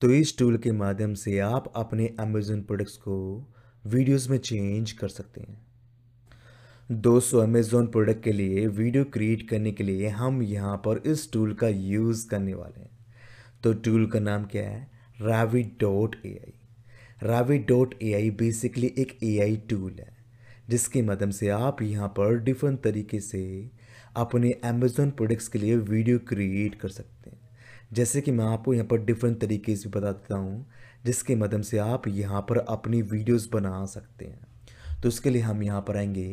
तो इस टूल के माध्यम से आप अपने अमेजोन प्रोडक्ट्स को वीडियोस में चेंज कर सकते हैं दोस्तों अमेजोन प्रोडक्ट के लिए वीडियो क्रिएट करने के लिए हम यहाँ पर इस टूल का यूज़ करने वाले हैं तो टूल का नाम क्या है Ravi dot A I Ravi dot A I basically एक ए आई टूल है जिसके माध्यम से आप यहाँ पर डिफरेंट तरीके से अपने अमेजोन प्रोडक्ट्स के लिए वीडियो क्रिएट कर सकते हैं जैसे कि मैं आपको यहाँ पर डिफरेंट तरीके से बता देता हूँ जिसके माध्यम से आप यहाँ पर अपनी वीडियोस बना सकते हैं तो उसके लिए हम यहाँ पर आएंगे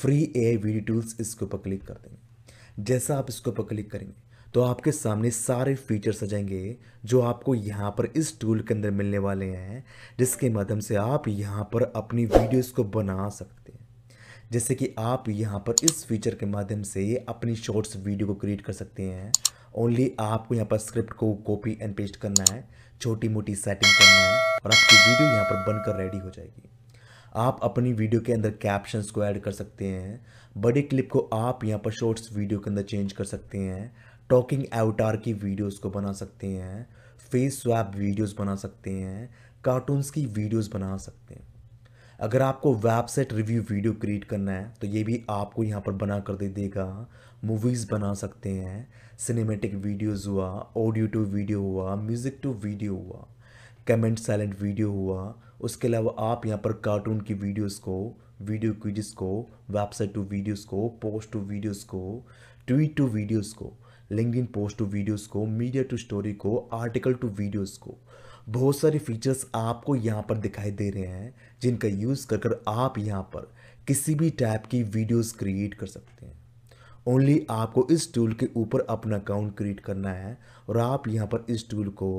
फ्री ए वीडियो टूल्स इसके ऊपर क्लिक कर देंगे जैसा आप इसके ऊपर क्लिक करेंगे तो आपके सामने सारे फीचर्स आ जाएंगे जो आपको यहाँ पर इस टूल के अंदर मिलने वाले हैं जिसके माध्यम से आप यहाँ पर अपनी वीडियोज़ को बना सकते हैं जैसे कि आप यहाँ पर इस फीचर के माध्यम से अपनी शॉर्ट्स वीडियो को क्रिएट कर सकते हैं ओनली आपको यहाँ पर स्क्रिप्ट को कॉपी एंड पेस्ट करना है छोटी मोटी सेटिंग करना है और आपकी वीडियो यहाँ पर बनकर रेडी हो जाएगी आप अपनी वीडियो के अंदर कैप्शंस को ऐड कर सकते हैं बड़े क्लिप को आप यहाँ पर शॉर्ट्स वीडियो के अंदर चेंज कर सकते हैं टॉकिंग एवटार की वीडियोस को बना सकते हैं फेस स्वैप वीडियोस बना सकते हैं कार्टून्स की वीडियोस बना सकते हैं अगर आपको वेबसाइट रिव्यू वीडियो क्रिएट करना है तो ये भी आपको यहाँ पर बना कर दे देगा मूवीज़ बना सकते हैं सिनेमेटिक वीडियोज़ हुआ ऑडियो टू वीडियो हुआ म्यूज़िक टू वीडियो हुआ कमेंट साइलेंट वीडियो हुआ उसके अलावा आप यहाँ पर कार्टून की वीडियोस को वीडियो क्विज़ को वेबसाइट टू वीडियोस को पोस्ट टू वीडियोस को ट्वीट टू वीडियोस को लिंकिन पोस्ट टू वीडियोस को मीडिया टू स्टोरी को आर्टिकल टू वीडियोस को बहुत सारे फीचर्स आपको यहाँ पर दिखाई दे रहे हैं जिनका यूज़ कर कर आप यहाँ पर किसी भी टाइप की वीडियोस क्रिएट कर सकते हैं ओनली आपको इस टूल के ऊपर अपना अकाउंट क्रिएट करना है और आप यहाँ पर इस टूल को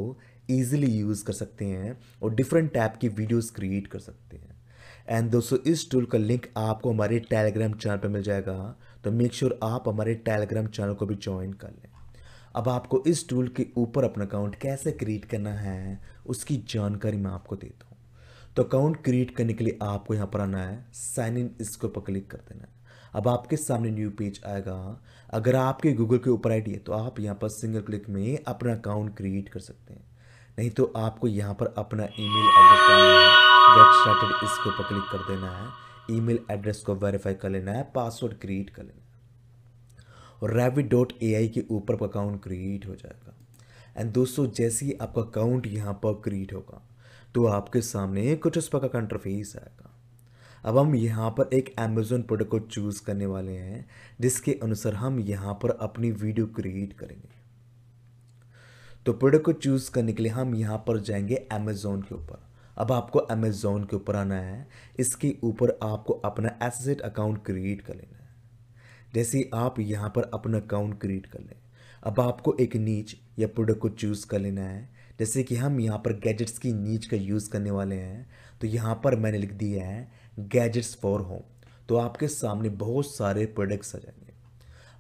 ईजिली यूज़ कर सकते हैं और डिफरेंट टाइप की वीडियोस क्रिएट कर सकते हैं एंड दोस्तों इस टूल का लिंक आपको हमारे टेलीग्राम चैनल पर मिल जाएगा तो मेक श्योर sure आप हमारे टेलीग्राम चैनल को भी ज्वाइन कर लें अब आपको इस टूल के ऊपर अपना अकाउंट कैसे क्रिएट करना है उसकी जानकारी मैं आपको देता हूँ तो अकाउंट क्रिएट करने के लिए आपको यहाँ पर आना है साइन इन इसके ऊपर क्लिक कर देना है अब आपके सामने न्यू पेज आएगा अगर आपके गूगल के ऊपर आईडी है तो आप यहाँ पर सिंगल क्लिक में अपना अकाउंट क्रिएट कर सकते हैं नहीं तो आपको यहाँ पर अपना ईमेल एड्रेस वेब स्टार्टेड इसके ऊपर क्लिक कर देना है ईमेल एड्रेस को वेरीफाई कर लेना है पासवर्ड क्रिएट कर लेना है और डॉट ए आई के ऊपर आपका अकाउंट क्रिएट हो जाएगा एंड दोस्तों जैसे ही आपका अकाउंट यहाँ पर क्रिएट होगा तो आपके सामने कुछ उस प्रकार का इंटरफेस आएगा अब हम यहाँ पर एक अमेजोन प्रोडक्ट को चूज़ करने वाले हैं जिसके अनुसार हम यहाँ पर अपनी वीडियो क्रिएट करेंगे तो प्रोडक्ट को चूज़ करने के लिए हम यहाँ पर जाएंगे अमेजोन के ऊपर अब आपको अमेजोन के ऊपर आना है इसके ऊपर आपको अपना एसेट अकाउंट क्रिएट कर लेना है जैसे आप यहाँ पर अपना अकाउंट क्रिएट कर लें अब आपको एक नीच या प्रोडक्ट को चूज़ कर लेना है जैसे कि हम यहाँ पर गैजेट्स की नीच का यूज़ करने वाले हैं तो यहाँ पर मैंने लिख दिया है गैजेट्स फॉर होम तो आपके सामने बहुत सारे प्रोडक्ट्स आ जाएंगे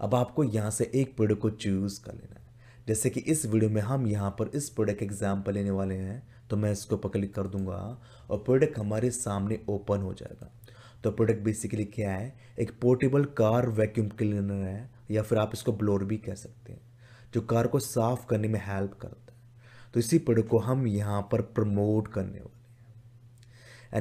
अब आपको यहाँ से एक प्रोडक्ट को चूज़ कर लेना है जैसे कि इस वीडियो में हम यहाँ पर इस प्रोडक्ट एग्जाम्पल लेने वाले हैं तो मैं इसको पर क्लिक कर दूंगा और प्रोडक्ट हमारे सामने ओपन हो जाएगा तो प्रोडक्ट बेसिकली क्या है एक पोर्टेबल कार वैक्यूम क्लीनर है या फिर आप इसको ब्लोर भी कह सकते हैं जो कार को साफ करने में हेल्प करता है तो इसी प्रोडक्ट को हम यहाँ पर प्रमोट करने वाले हैं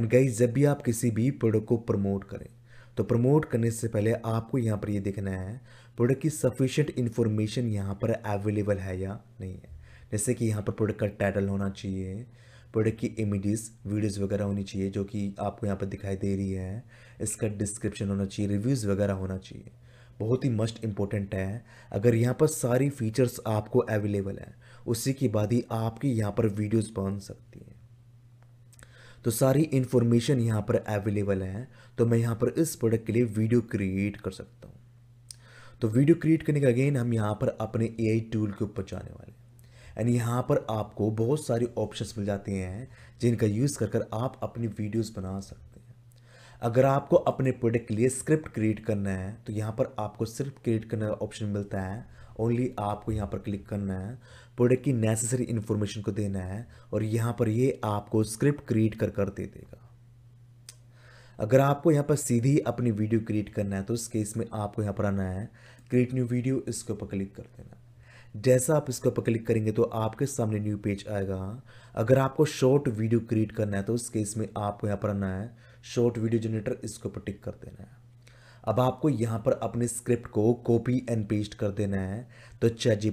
एंड गाइज जब भी आप किसी भी प्रोडक्ट को प्रमोट करें तो प्रमोट करने से पहले आपको यहाँ पर ये यह देखना है प्रोडक्ट की सफिशेंट इन्फॉर्मेशन यहाँ पर अवेलेबल है या नहीं है जैसे कि यहाँ पर प्रोडक्ट का टाइटल होना चाहिए प्रोडक्ट की इमेजेस वीडियोस वगैरह होनी चाहिए जो कि आपको यहाँ पर दिखाई दे रही है इसका डिस्क्रिप्शन होना चाहिए रिव्यूज़ वगैरह होना चाहिए बहुत ही मस्ट इम्पोर्टेंट है अगर यहाँ पर सारी फीचर्स आपको अवेलेबल हैं उसी के बाद ही आपकी यहाँ पर वीडियोस बन सकती हैं तो सारी इन्फॉर्मेशन यहाँ पर अवेलेबल है तो मैं यहाँ पर इस प्रोडक्ट के लिए वीडियो क्रिएट कर सकता हूँ तो वीडियो क्रिएट करने के अगेन हम यहाँ पर अपने ए टूल के ऊपर जाने वाले हैं एंड यहाँ पर आपको बहुत सारे ऑप्शंस मिल जाते हैं जिनका यूज़ कर कर आप अपनी वीडियोस बना सकते हैं अगर आपको अपने प्रोडक्ट के लिए स्क्रिप्ट क्रिएट करना है तो यहाँ पर आपको स्क्रिप्ट क्रिएट करने का ऑप्शन मिलता है ओनली आपको यहाँ पर क्लिक करना है प्रोडक्ट की नेसेसरी इन्फॉर्मेशन को देना है और यहाँ पर ये आपको स्क्रिप्ट क्रिएट कर कर दे देगा अगर आपको यहाँ पर सीधी अपनी वीडियो क्रिएट करना है तो उस केस में आपको यहाँ पर आना है क्रिएट न्यू वीडियो इसके ऊपर क्लिक कर देना है जैसा आप इसके ऊपर क्लिक करेंगे तो आपके सामने न्यू पेज आएगा अगर आपको शॉर्ट वीडियो क्रिएट करना है तो उस केस में आपको यहाँ पर आना है शॉर्ट वीडियो जनरेटर इसके ऊपर टिक कर देना है अब आपको यहाँ पर अपने स्क्रिप्ट को कॉपी एंड पेस्ट कर देना है तो चैट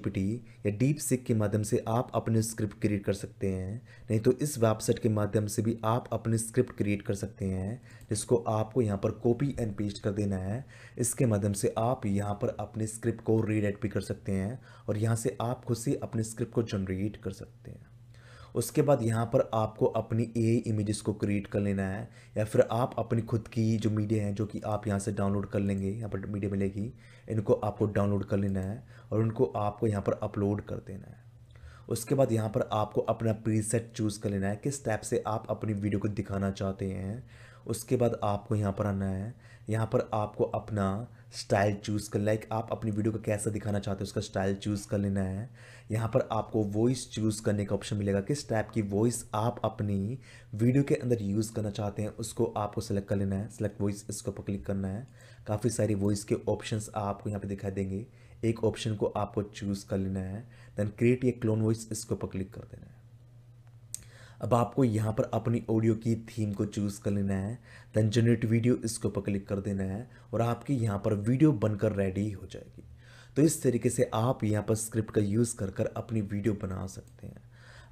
या डीप सिक के माध्यम से आप अपने स्क्रिप्ट क्रिएट कर सकते हैं नहीं तो इस वेबसाइट के माध्यम से भी आप अपने स्क्रिप्ट क्रिएट कर सकते हैं जिसको आपको यहाँ पर कॉपी एंड पेस्ट कर देना है इसके माध्यम से आप यहाँ पर अपने स्क्रिप्ट को रीड भी कर सकते हैं और यहाँ से आप खुद से अपने स्क्रिप्ट को जनरेट कर सकते हैं उसके बाद यहाँ पर आपको अपनी ए इमेजेस को क्रिएट कर लेना है या फिर आप अपनी खुद की जो मीडिया है जो कि आप यहाँ से डाउनलोड कर लेंगे यहाँ पर मीडिया मिलेगी इनको आपको डाउनलोड कर लेना है और उनको आपको यहाँ पर अपलोड कर देना है उसके बाद यहाँ पर आपको अपना प्रीसेट चूज़ कर लेना है किस टाइप से आप अपनी वीडियो को दिखाना चाहते हैं उसके बाद आपको यहाँ पर आना है यहाँ पर आपको अपना स्टाइल चूज़ कर लाइक आप अपनी वीडियो को कैसा दिखाना चाहते हो उसका स्टाइल चूज़ कर लेना है यहाँ पर आपको वॉइस चूज़ करने का ऑप्शन मिलेगा किस टाइप की वॉइस आप अपनी वीडियो के अंदर यूज़ करना चाहते हैं उसको आपको सेलेक्ट कर लेना है सेलेक्ट वॉइस इसके ऊपर क्लिक करना है काफ़ी सारी वॉइस के ऑप्शन आपको यहाँ पर दिखाई देंगे एक ऑप्शन को आपको चूज़ कर लेना है देन क्रिएट ये क्लोन वॉइस इसके ऊपर क्लिक कर देना है अब आपको यहाँ पर अपनी ऑडियो की थीम को चूज़ कर लेना है देन जनरेट वीडियो इसके ऊपर क्लिक कर देना है और आपकी यहाँ पर वीडियो बनकर रेडी हो जाएगी तो इस तरीके से आप यहाँ पर स्क्रिप्ट का यूज़ कर कर अपनी वीडियो बना सकते हैं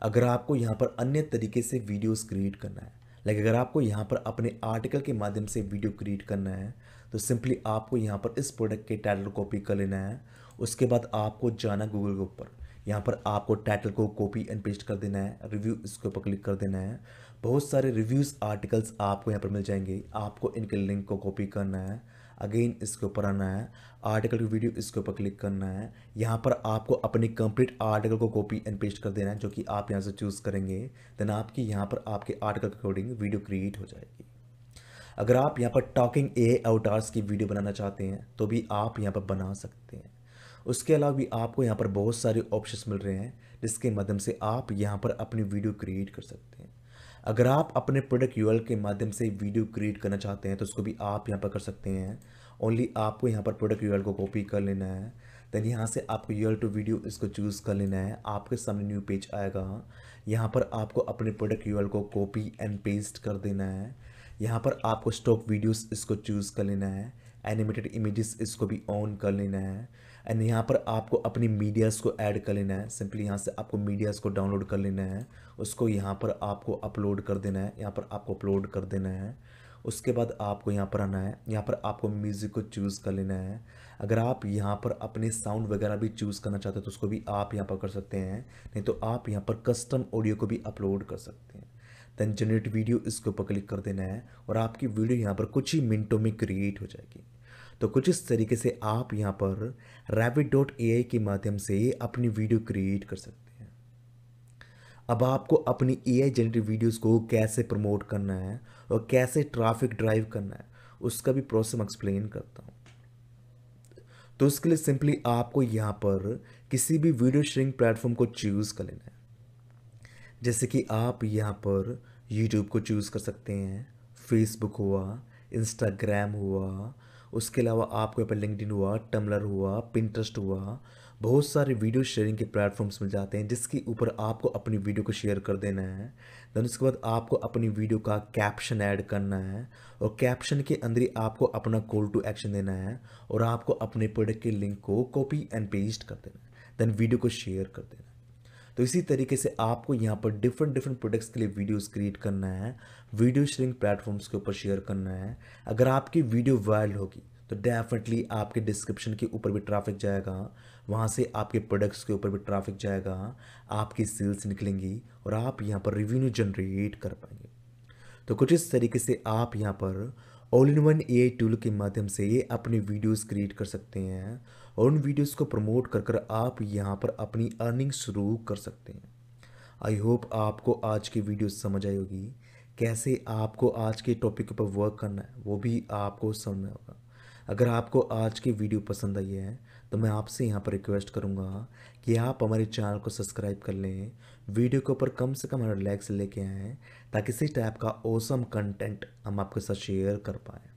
अगर आपको यहाँ पर अन्य तरीके से वीडियोस क्रिएट करना है लाइक अगर आपको यहाँ पर अपने आर्टिकल के माध्यम से वीडियो क्रिएट करना है तो सिंपली आपको यहाँ पर इस प्रोडक्ट के टाइटल कॉपी कर लेना है उसके बाद आपको जाना गूगल के ऊपर यहाँ पर आपको टाइटल को कॉपी एंड पेस्ट कर देना है रिव्यू इसके ऊपर क्लिक कर देना है बहुत सारे रिव्यूज़ आर्टिकल्स आपको यहाँ पर मिल जाएंगे आपको इनके लिंक को कॉपी करना है अगेन इसके ऊपर आना है आर्टिकल की वीडियो इसके ऊपर क्लिक करना है यहाँ पर आपको अपनी कंप्लीट आर्टिकल को कॉपी एंड पेस्ट कर देना है जो कि आप यहाँ से चूज़ करेंगे देन आपकी यहाँ पर आपके आर्टिकल के अकॉर्डिंग वीडियो क्रिएट हो जाएगी अगर आप यहाँ पर टॉकिंग ए आउटार्स की वीडियो बनाना चाहते हैं तो भी आप यहाँ पर बना सकते हैं उसके अलावा भी आपको यहाँ पर बहुत सारे ऑप्शंस मिल रहे हैं जिसके माध्यम से आप यहाँ पर अपनी वीडियो क्रिएट कर सकते हैं अगर आप अपने प्रोडक्ट यूएल के माध्यम से वीडियो क्रिएट करना चाहते हैं तो उसको भी आप यहाँ पर कर सकते हैं ओनली आपको यहाँ पर प्रोडक्ट यूएल को कॉपी कर लेना है देन यहाँ से आपको यूएल टू वीडियो इसको चूज़ कर लेना है आपके सामने न्यू पेज आएगा यहाँ पर आपको अपने प्रोडक्ट यूएल को कॉपी एंड पेस्ट कर देना है यहाँ पर आपको स्टॉक वीडियोज इसको चूज़ कर लेना है एनिमेटेड इमेजेस इसको भी ऑन कर लेना है एंड यहाँ पर आपको अपनी मीडियाज़ को ऐड कर लेना है सिंपली यहाँ से आपको मीडियाज़ को डाउनलोड कर लेना है उसको यहाँ पर आपको अपलोड कर देना है यहाँ पर आपको अपलोड कर देना है उसके बाद आपको यहाँ पर आना है यहाँ पर आपको म्यूज़िक को चूज़ कर लेना है अगर आप यहाँ पर अपने साउंड वगैरह भी चूज़ करना चाहते हो तो उसको भी आप यहाँ पर कर सकते हैं नहीं तो आप यहाँ पर कस्टम ऑडियो को भी अपलोड कर सकते हैं देन जनरेट वीडियो इसके ऊपर क्लिक कर देना है और आपकी वीडियो यहाँ पर कुछ ही मिनटों में क्रिएट हो जाएगी तो कुछ इस तरीके से आप यहाँ पर रैबिट डॉट ए आई के माध्यम से अपनी वीडियो क्रिएट कर सकते हैं अब आपको अपनी ए आई जनरेटिव वीडियोज़ को कैसे प्रमोट करना है और कैसे ट्रैफिक ड्राइव करना है उसका भी प्रोसेस एक्सप्लेन करता हूँ तो उसके लिए सिंपली आपको यहाँ पर किसी भी वीडियो शेयरिंग प्लेटफॉर्म को चूज़ कर लेना है जैसे कि आप यहाँ पर यूट्यूब को चूज़ कर सकते हैं फेसबुक हुआ इंस्टाग्राम हुआ उसके अलावा आपको यहाँ पर लिंकडिन हुआ टमलर हुआ पिंट्रस्ट हुआ बहुत सारे वीडियो शेयरिंग के प्लेटफॉर्म्स मिल जाते हैं जिसके ऊपर आपको अपनी वीडियो को शेयर कर देना है देन उसके बाद आपको अपनी वीडियो का कैप्शन ऐड करना है और कैप्शन के अंदर ही आपको अपना कॉल टू एक्शन देना है और आपको अपने प्रोडक्ट के लिंक को कॉपी एंड पेस्ट कर देना है देन वीडियो को शेयर कर देना है तो इसी तरीके से आपको यहाँ पर डिफरेंट डिफरेंट प्रोडक्ट्स के लिए वीडियोस क्रिएट करना है वीडियो शेयरिंग प्लेटफॉर्म्स के ऊपर शेयर करना है अगर आपकी वीडियो वायरल होगी तो डेफिनेटली आपके डिस्क्रिप्शन के ऊपर भी ट्राफिक जाएगा वहाँ से आपके प्रोडक्ट्स के ऊपर भी ट्राफिक जाएगा आपकी सेल्स निकलेंगी और आप यहाँ पर रिवेन्यू जनरेट कर पाएंगे तो कुछ इस तरीके से आप यहाँ पर all in one a tool के माध्यम से अपने वीडियोस क्रिएट कर सकते हैं और उन वीडियोस को प्रमोट कर कर आप यहाँ पर अपनी अर्निंग शुरू कर सकते हैं आई होप आपको आज की वीडियो समझ आई होगी कैसे आपको आज के टॉपिक पर वर्क करना है वो भी आपको समझना होगा अगर आपको आज की वीडियो पसंद आई है तो मैं आपसे यहाँ पर रिक्वेस्ट करूँगा कि आप हमारे चैनल को सब्सक्राइब कर लें वीडियो के ऊपर कम से कम हंड्रेड लाइक्स लेके आएँ ताकि इसी टाइप का ओसम कंटेंट हम आपके साथ शेयर कर पाएँ